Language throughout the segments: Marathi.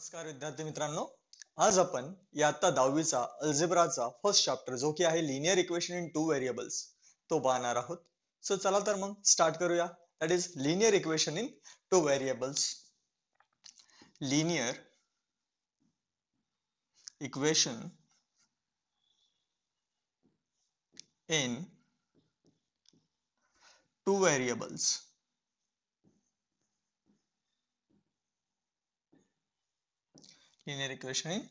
नमस्कार विद्यार्थी मित्रांनो आज आपण आता दहावीचा अल्जेब्राचा फर्स्ट चॅप्टर जो की आहे linear equation in two variables तो पाहणार आहोत सो चला तर मग स्टार्ट करूया that is linear equation in two variables linear equation in two variables linear equation in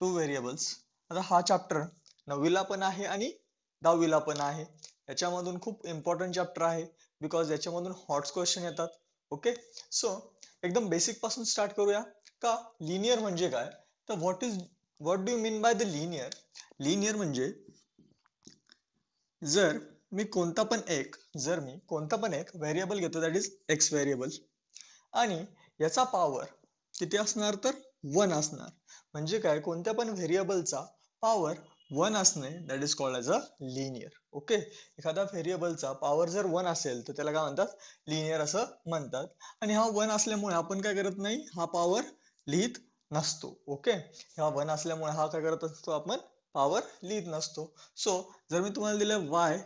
two variables आता हा चॅप्टर नववीला पण आहे आणि दहावीला पण आहे याच्यामधून खूप इम्पॉर्टंट चॅप्टर आहे बिकॉज याच्यामधून हॉट्स क्वेश्चन येतात ओके सो एकदम बेसिक पासून स्टार्ट करूया का लिनियर म्हणजे काय तर what is what do mean by the linear linear म्हणजे जर मी कोणता पण एक जर मी कोणता पण एक व्हेरिएबल घेतो दॅट इज एक्स व्हेरिएबल आणि याचा पॉवर किती असणार तर वन असणार म्हणजे काय कोणत्या पण व्हेरिएबलचा पॉवर वन असणे that is called as a linear okay एखादा व्हेरिएबलचा पॉवर जर वन असेल तर त्याला काय म्हणतात लिनियर असं म्हणतात आणि हा वन असल्यामुळे आपण काय करत नाही हा पॉवर लिहित नसतो ओके हा वन असल्यामुळे हा काय करत असतो आपण पॉवर लिहित नसतो सो जर मी तुम्हाला दिलं वाय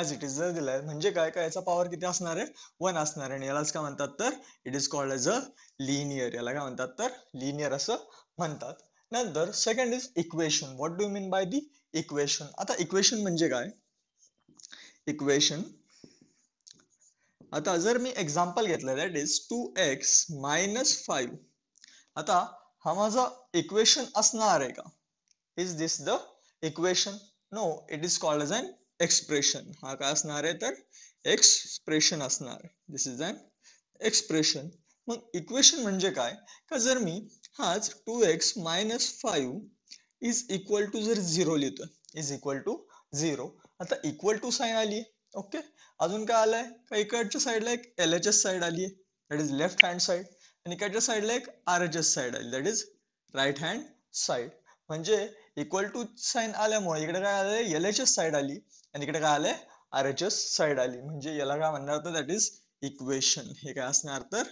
ऍज इट इज जर दिलाय म्हणजे काय काय याचा पॉवर किती असणार आहे वन असणार आहे आणि यालाच काय म्हणतात तर it is called as a linear याला काय म्हणतात तर लिनियर असं म्हणतात नंतर second is equation what do mean by the equation आता इक्वेशन म्हणजे काय इक्वेशन आता जर मी एक्झाम्पल घेतलं that is two x minus five आता हा माझा इक्वेशन असणार आहे का is this the equation no it is called as an expression हा काय असणार आहे तर एक्सप्रेशन असणार दिस इज अन एक्सप्रेशन मग इक्वेशन म्हणजे काय का जर मी हाच two x minus five is equal to जर झिरो लिहितो इज इक्वल टू झिरो आता इक्वल टू साईन आली ओके अजून काय आलंय का इकडच्या साईडला एक एल एच एस साईड आली आहे that is left hand side आणि इकडच्या साईडला एक आर एच एस साईड आली that is right hand side म्हणजे इक्वल टू साईन आल्यामुळे इकडे काय आलं एल एच एस साईड आली आणि इकडे काय आलंय आर एच एस साईड आली म्हणजे याला काय म्हणणार तर दॅट इज इक्वेशन हे काय असणार तर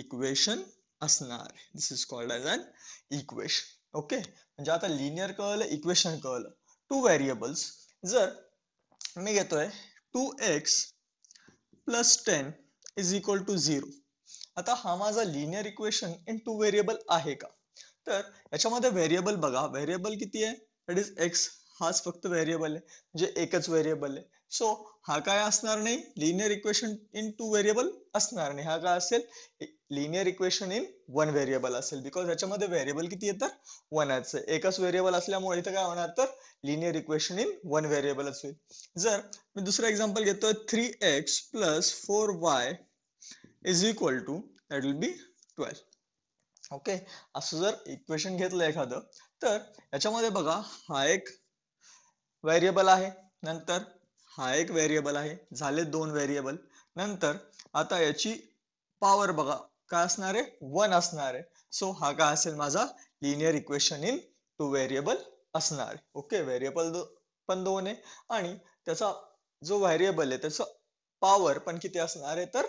इक्वेशन असणार this is called as an equation okay म्हणजे आता लिनियर कळलं इक्वेशन कळलं टू व्हेरिएबल्स जर मी घेतोय two x plus ten is equal to zero आता हा माझा linear equation in two variable आहे का तर याच्यामध्ये व्हेरिएबल बघा व्हेरिएबल किती आहे दॅट इज एक्स हाच फक्त व्हेरिएबल आहे म्हणजे एकच व्हेरिएबल आहे सो हा काय असणार नाही linear equation in two variable असणार नाही हा काय असेल linear equation in one variable असेल बिकॉज याच्यामध्ये व्हेरिएबल किती येतात वनच एकच व्हेरिएबल असल्यामुळे इथं काय होणार तर linear equation in one variable असेल जर मी दुसरं एक्झाम्पल घेतोय three x plus four y is equal to that will be twelve okay असं जर इक्वेशन घेतलं एखादं तर याच्यामध्ये बघा हा एक व्हेरिएबल आहे नंतर हा एक व्हेरिएबल आहे झाले दोन व्हेरिएबल नंतर आता याची पॉवर बघा काय असणार आहे वन असणार आहे सो हा काय असेल माझा linear equation in two variable असणार ओके व्हेरिएबल पण दोन आहे आणि त्याचा जो व्हेरिएबल आहे त्याचा पॉवर पण किती असणार आहे तर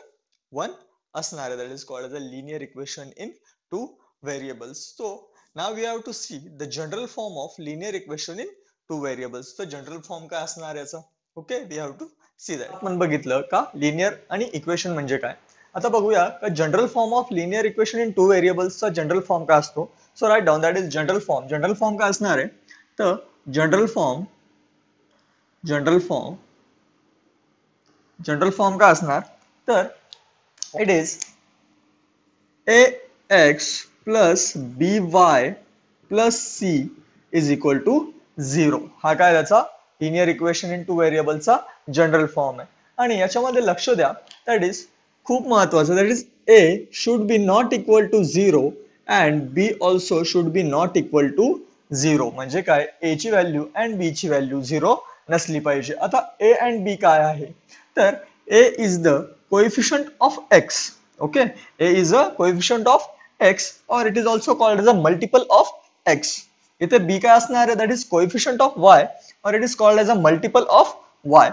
वन असणार आहे that is called a linear equation in two variables. So now we have to see the general form of linear equation in two variables. The general form काय असणार याचा okay we have to see that आपण बघितलं का लिनियर आणि इक्वेशन म्हणजे काय आता बघूया का general form of linear equation in two व्हेरिएबल्सचा जनरल फॉर्म काय असतो so write down that is general form general form काय असणार आहे तर general form general form general form काय असणार तर it is a x plus b y plus c is equal to zero हा काय त्याचा लिनियर इक्वेशन इन टू व्हेरिएबलचा जनरल फॉर्म आहे आणि याच्यामध्ये लक्ष द्या दॅट इज खूप महत्वाचं that is a should be not equal to zero and b also should be not equal to zero म्हणजे काय ए ची व्हॅल्यू अँड बी ची व्हॅल्यू झिरो नसली पाहिजे आता ए अँड बी काय आहे तर a is the coefficient of x okay a is a coefficient of x or it is also called as a multiple of x. इते b का आसन आ that is coefficient of y or it is called as a multiple of y.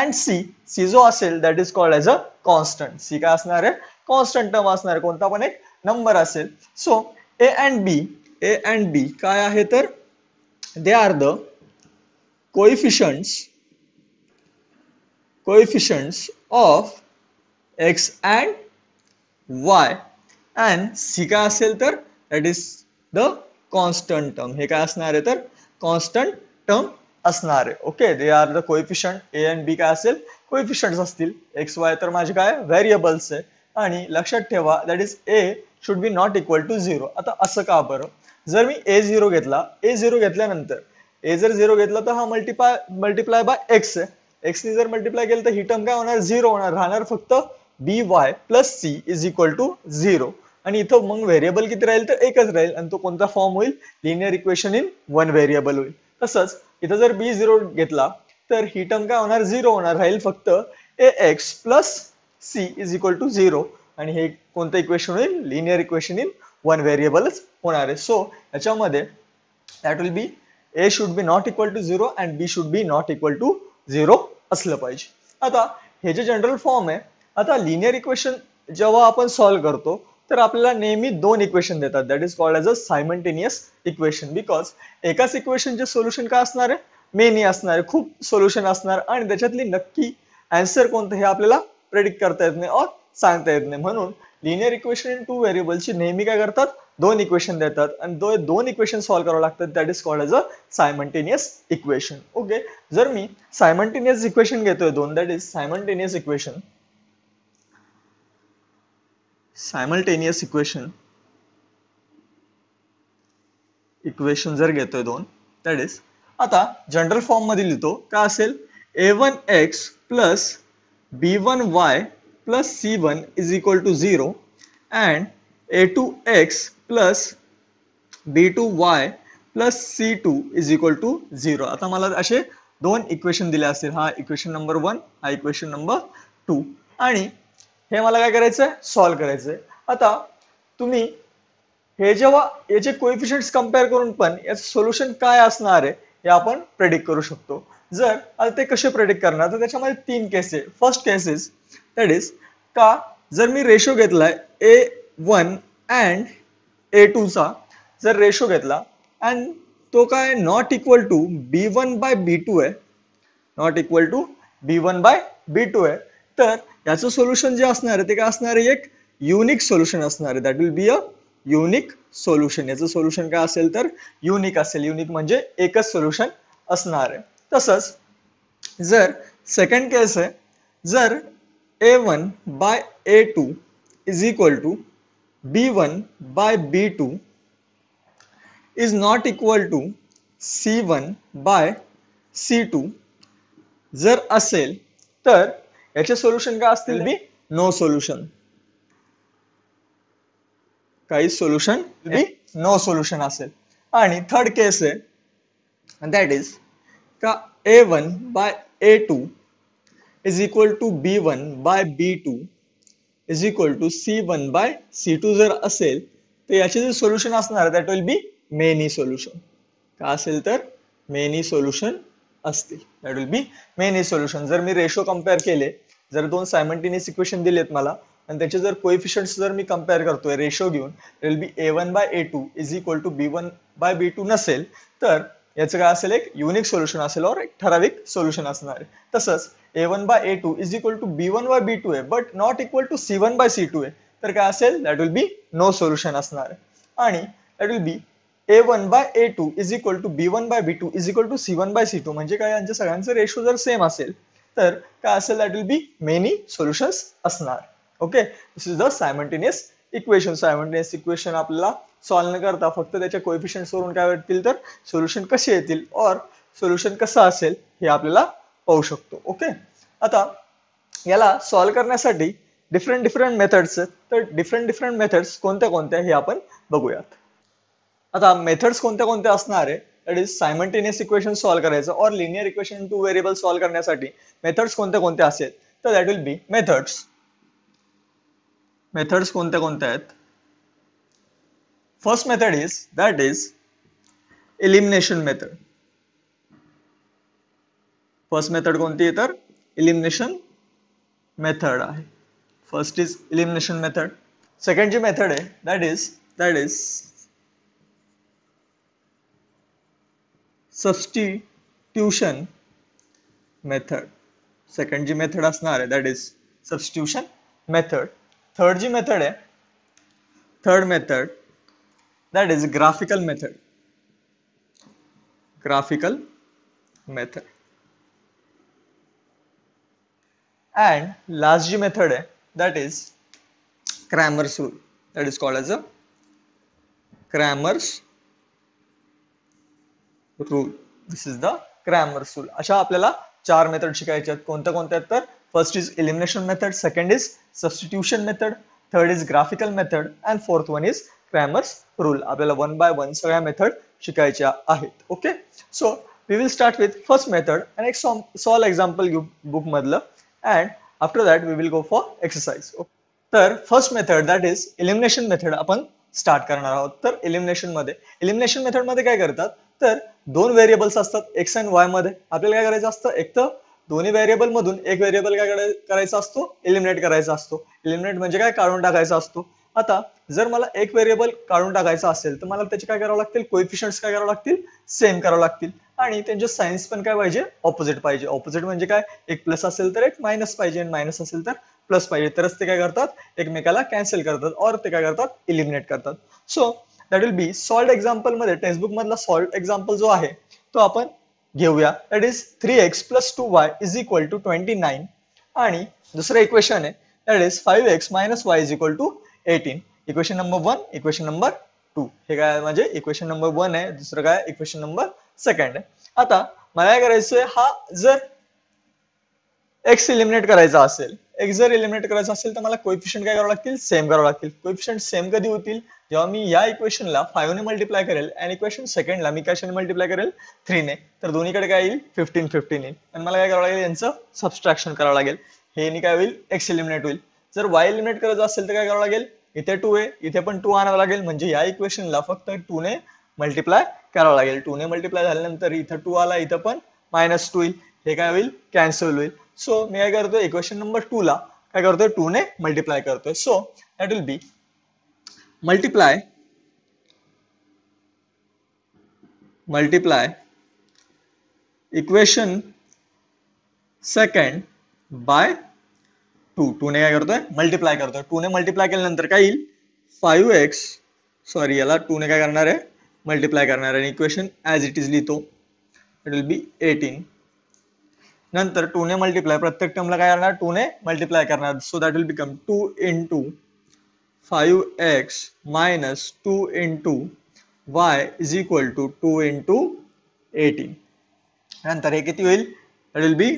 And c, c जो आसल that is called as a constant. c का आसन आ constant term आसन आ रहे कौन-सा अपने number आसल. So a and b, a and b का यह तर they are the coefficients coefficients of x and y and काय असेल तर that is the constant term हे काय असणार आहे तर कॉन्स्टंट टर्म असणार आहे okay they are the coefficient a and b काय असेल कोइफिशंट असतील एक्स वाय तर माझे काय व्हेरिएबल्स आहे आणि लक्षात ठेवा that is a should be not equal to zero आता असं का बरं जर मी ए झिरो घेतला ए झिरो घेतल्यानंतर ए जर झिरो घेतला तर हा मल्टिप्लाय मल्टिप्लाय बाय एक्स आहे एक्सने जर मल्टिप्लाय केलं तर ही टर्म काय होणार झिरो होणार राहणार फक्त b y plus c is equal to zero आणि इथं मग व्हेरिएबल किती राहील तर एकच राहील आणि तो कोणता फॉर्म होईल linear equation in one variable होईल तसंच इथं जर बी झिरो घेतला तर ही टर्म काय होणार झिरो होणार राहील फक्त a x plus c is equal to zero आणि हे कोणतं इक्वेशन होईल लिनियर इक्वेशन इन वन व्हेरिएबलच होणार आहे सो याच्यामध्ये that will be a should be not equal to zero and b should be not equal to zero असलं पाहिजे आता हे जे जनरल फॉर्म आहे आता लिनियर इक्वेशन जेव्हा आपण सॉल्व्ह करतो तर आपल्याला नेहमी दोन इक्वेशन देतात that is called as a simultaneous equation because एकाच इक्वेशनचे सोल्युशन काय असणार आहे मेनी असणार आहे खूप सोल्युशन असणार आणि त्याच्यातली नक्की अँसर कोणतं हे आपल्याला प्रेडिक्ट करता येत नाही और सांगता येत नाही म्हणून लिनियर इक्वेशन इन टू व्हेरिएबलची नेहमी काय करतात दोन इक्वेशन देतात आणि दो दोन इक्वेशन सॉल्व्ह करावं लागतात that is called as a simultaneous equation okay जर मी सायमंटेनियस इक्वेशन घेतोय दोन that is simultaneous equation simultaneous equation equation जर घेतोय दोन दॅट इज आता जनरल फॉर्म मध्ये लिहितो का असेल a one x plus b one y plus c one is equal to zero and a two x plus b two y plus c two is equal to zero आता मला असे दोन इक्वेशन दिले असतील हा इक्वेशन नंबर वन हा इक्वेशन नंबर टू आणि हे मला काय करायचंय सॉल्व्ह करायचंय आता तुम्ही हे जेव्हा याचे कोइफिशियंट कम्पेअर करून पण याचं सोल्युशन काय असणार आहे हे आपण प्रेडिक्ट करू शकतो जर आता ते कसे प्रेडिक्ट करणार तर त्याच्यामध्ये तीन आहे फर्स्ट केसेस दॅट इज का जर मी रेशो घेतलाय ए वन अँड ए टूचा जर रेशो घेतला अँड तो काय not equal to b one by b two आहे not equal to b one by b two आहे तर याचं सोल्युशन जे असणार आहे ते काय असणार आहे एक युनिक सोल्युशन असणार आहे that will be a unique solution याचं सोल्युशन काय असेल तर युनिक असेल युनिक म्हणजे एकच सोल्युशन असणार आहे तसंच जर सेकंड केस आहे जर a one by a two is equal to b one by b two is not equal to c one by c two जर असेल तर याचे सोल्युशन काय असतील बी नो सोल्युशन काही सोल्युशन बी नो सोल्युशन असेल आणि थर्ड केस आहे दॅट इज का a one by a two is equal to b one by b two is equal to c one by c two जर असेल तर याचे जे सोल्युशन असणार that will be many solution का असेल तर मेनी सोल्युशन असतील that will be many solution जर मी रेशो कम्पेअर केले जर दोन सायमंटेनियस इक्वेशन दिलेत मला आणि त्याचे जर कोइफिशियंट जर मी कम्पेअर करतोय रेशो घेऊन will be a one by a two is equal to b one by b two नसेल तर याचं काय असेल एक युनिक सोल्युशन असेल और एक ठराविक सोल्युशन असणार आहे तसंच a one by a two is equal to b one by b two आहे but not equal to c one by c two आहे तर काय असेल that will be no solution असणार आहे आणि that will be a one by a two is equal to b one by b two is equal to c one by c two म्हणजे काय यांच्या सगळ्यांचं रेशो जर सेम असेल तर काय असेल that will be many solutions असणार okay this is the simultaneous equation simultaneous equation आपल्याला सॉल्व न करता फक्त त्याच्या कोएफिशियंट वरून काय वाटतील तर सोल्युशन कसे येतील और सोल्युशन कसं असेल हे आपल्याला पाहू शकतो ओके आता याला सॉल्व करण्यासाठी डिफरंट डिफरंट मेथड्स तर डिफरंट डिफरंट मेथड्स कोणत्या कोणत्या हे आपण बघूयात आता मेथड्स कोणत्या कोणत्या असणार आहे that is simultaneous equation solve करायचं और linear equation two variable solve करण्यासाठी मेथड्स कोणत्या कोणत्या असेल तर that will be methods methods कोणत्या कोणत्या आहेत first method is that is elimination method first method कोणती आहे तर इलिमिनेशन मेथड आहे first is elimination method second जी मेथड आहे that is that is substitution method second जी मेथड असणार आहे that is substitution method third G method आहे third method that is graphical method graphical method and last जी मेथड आहे that is Cramer's rule that is called as a Cramer's rule this is the Cramer's rule अशा आपल्याला चार मेथड शिकायच्या आहेत कोणत्या कोणत्या आहेत तर first is elimination method second is substitution method third is graphical method and fourth one is Cramer's rule आपल्याला वन बाय वन सगळ्या मेथड शिकायच्या आहेत okay so we will start with first method and एक सॉल एक्झाम्पल बुक बुक मधलं and after that we will go for exercise तर first method that is elimination method आपण स्टार्ट करणार आहोत तर इलिमिनेशन मध्ये एलिमिनेशन मेथड मध्ये काय करतात तर दोन व्हेरिएबल्स असतात एक्स अँड वाय मध्ये आपल्याला काय करायचं असतं एक तर दोन्ही व्हेरिएबल मधून एक व्हेरिएबल काय करायचा असतो एलिमिनेट करायचा असतो एलिमिनेट म्हणजे काय काढून टाकायचा असतो आता जर मला एक व्हेरिएबल काढून टाकायचा असेल तर मला त्याचे काय करावं लागतील कोइफिशियंट्स काय करावं लागतील सेम करावं लागतील आणि त्यांचे सायन्स पण काय पाहिजे ऑपोजिट पाहिजे ऑपोजिट म्हणजे काय एक प्लस असेल तर एक मायनस पाहिजे आणि मायनस असेल तर प्लस पाहिजे तरच ते काय करतात एकमेकाला कॅन्सल करतात और ते काय करतात इलिमिनेट करतात so that will be solved मध्ये टेक्स्टबुक मधला सॉल्ट एक्झाम्पल जो आहे तो आपण घेऊया that is three x plus two y is equal to twenty nine आणि दुसरं इक्वेशन आहे that is five x minus y is equal to eighteen equation number one equation number two हे काय म्हणजे इक्वेशन नंबर वन आहे दुसरं काय इक्वेशन नंबर सेकंड आहे आता मला काय करायचंय हा जर एक्स इलिमिनेट करायचा असेल एक जर एलिमिनेट करायचं असेल तर मला कोइफिशियंट काय करावं लागतील सेम करावं लागतील कोइफिशियंट सेम कधी होतील जेव्हा मी या इक्वेशनला ने मल्टिप्लाय करेल आणि इक्वेशन सेकंडला मी कशाने मल्टिप्लाय करेल ने तर दोन्हीकडे काय येईल फिफ्टीन फिफ्टीन येईल आणि मला काय करावं लागेल यांचं सबस्ट्रॅक्शन करावं लागेल हे काय होईल एक्स एलिमिनेट होईल जर वाय एलिमिनेट करायचं असेल तर काय करावं लागेल इथे टू आहे इथे पण टू आणावं लागेल म्हणजे या इक्वेशनला फक्त टू ने मल्टिप्लाय करावं लागेल टू ने मल्टिप्लाय झाल्यानंतर इथं टू आला इथं पण मायनस टू येईल हे काय होईल कॅन्सल होईल सो मी करते करतोय इक्वेशन नंबर टू ला काय करतोय टू ने मल्टिप्लाय करतोय so that will be multiply multiply equation second by two two ने काय करतोय मल्टिप्लाय करतोय टू ने मल्टिप्लाय के नर का फाइव एक्स सॉरी याला टू ने क्या करना है मल्टिप्लाय करना है इक्वेशन एज इट इज लिहितो इट विल बी एटीन नंतर टू ने मल्टिप्लाय प्रत्येक टर्मला काय करणार टू ने मल्टिप्लाय करणार so that will become two into five x minus two into y is equal to two into eighteen नंतर हे किती होईल that will be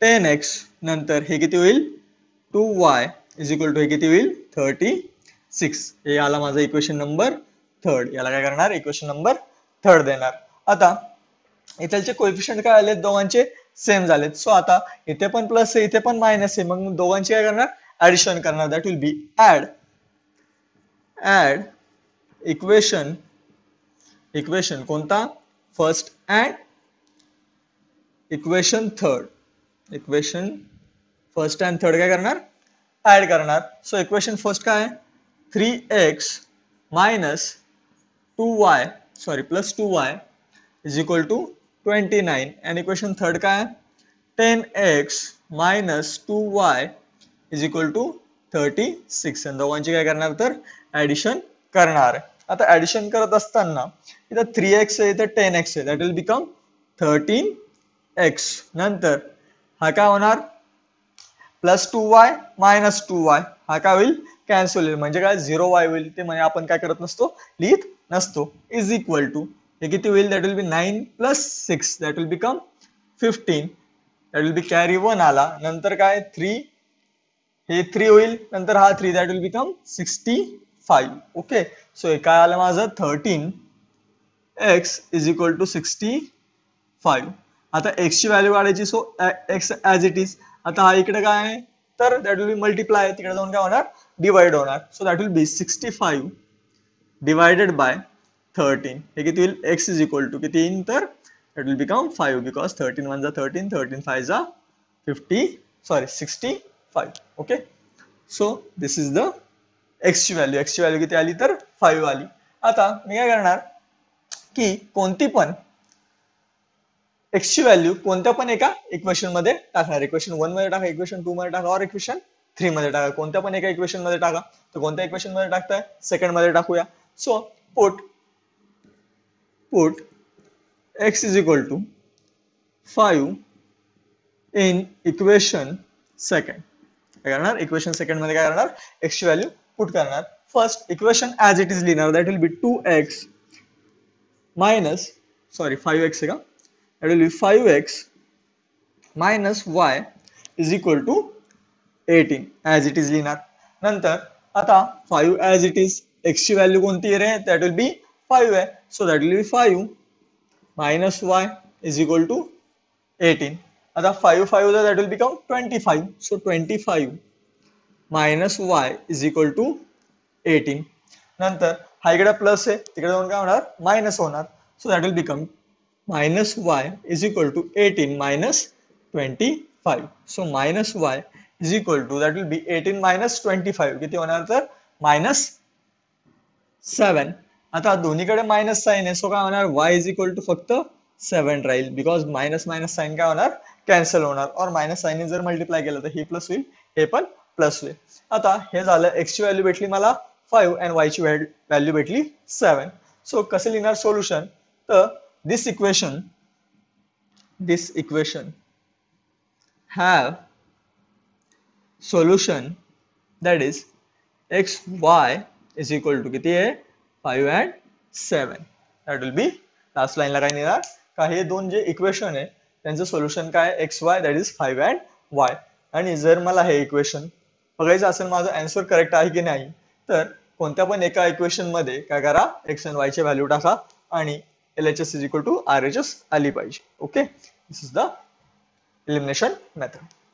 ten x नंतर हे किती होईल two y is equal to हे किती होईल थर्टी सिक्स हे आला माझा इक्वेशन नंबर थर्ड याला काय करणार इक्वेशन नंबर थर्ड देणार आता इथलचे कोइफिशियंट काय आले दोघांचे सेम झालेत सो आता इथे पण प्लस आहे इथे पण मायनस आहे मग दोघांची काय करणार ऍडिशन करणार that will be add add equation equation कोणता first and equation third equation first and third काय करणार ऍड करणार सो इक्वेशन फर्स्ट काय three x minus two y sorry plus two y is equal to twenty nine आणि इक्वेशन थर्ड काय ten x minus two y is equal to thirty six दोघांची काय करणार तर ऍडिशन करणार आता ऍडिशन करत असताना इथं थ्री एक्स आहे इथं टेन एक्स आहे that will become thirteen x नंतर हा काय होणार plus two y minus two y हा काय होईल कॅन्सल होईल म्हणजे काय झिरो वाय होईल ते म्हणजे आपण काय करत नसतो लिहित नसतो इज इक्वल टू हे किती होईल that will be nine plus six that will become fifteen that will be carry one आला नंतर काय थ्री हे थ्री होईल नंतर हा three that will become sixty five okay so हे काय आलं माझं thirteen x is equal to sixty five आता एक्सची व्हॅल्यू वाढायची so x as it is आता हा इकडे काय आहे तर दॅट विल बी मल्टिप्लाय तिकडे जाऊन काय होणार डिवाइड होणार so that will be sixty five divided by 13 हे किती होईल एक्स इज इक्वल टू कि येईन तर it will become five because thirteen one जा थर्टीन थर्टीन फाय जा fifty sorry sixty five okay so this is the एक्सची व्हॅल्यू एक्सची व्हॅल्यू किती आली तर फाईव्ह आली आता मी काय करणार की कोणती पण एक्सची व्हॅल्यू कोणत्या पण एका इक्वेशन मध्ये टाकणार इक्वेशन वन मध्ये टाका इक्वेशन टू मध्ये टाका और इक्वेशन थ्री मध्ये टाका कोणत्या पण एका इक्वेशन मध्ये टाका तो कोणत्या इक्वेशन मध्ये टाकताय सेकंड मध्ये टाकूया so put put x is equal to 5 in equation second काय करणार इक्वेशन सेकंड मध्ये काय करणार ची व्हॅल्यू पुट करणार first equation as it is लिहिणार that will be two x minus sorry five x आहे का that will be five x minus y is equal to eighteen as it is लिहिणार नंतर आता फाईव्ह ॲज इट इज एक्सची व्हॅल्यू कोणती रे दॅट विल बी 5 है so that will be 5 minus y is equal to 18 eighteen 5 five five that will become 25 so 25 minus y is equal to 18 नंतर हा इकडे प्लस आहे तिकडे जाऊन काय होणार माइनस होणार so that will become minus y is equal to 18 minus 25 so minus y is equal to that will be 18 minus 25 किती होणार तर माइनस 7 आता दोन्हीकडे मायनस साईन आहे सो काय होणार वाय इज इक्वल टू फक्त सेवन राहील बिकॉज मायनस मायनस साईन काय होणार कॅन्सल होणार और मायनस साईन जर मल्टिप्लाय केलं तर हे प्लस होईल हे पण प्लस होईल आता हे झालं एक्सची व्हॅल्यू भेटली मला फाईव्ह अँड वायची व्हॅल्यू भेटली सेवन सो कसे लिहिणार सोल्युशन तर this equation this equation have solution that is x y is equal to किती आहे five and seven that will be last लाईनला काय निघणार का हे दोन जे इक्वेशन आहे त्यांचं सोल्युशन काय x y that is five and y आणि जर मला हे इक्वेशन बघायचं असेल माझं अँसर करेक्ट आहे की नाही तर कोणत्या पण एका इक्वेशन मध्ये काय करा एक्स अँड चे व्हॅल्यू टाका आणि L H S is equal to R H S आली पाहिजे okay this is the elimination method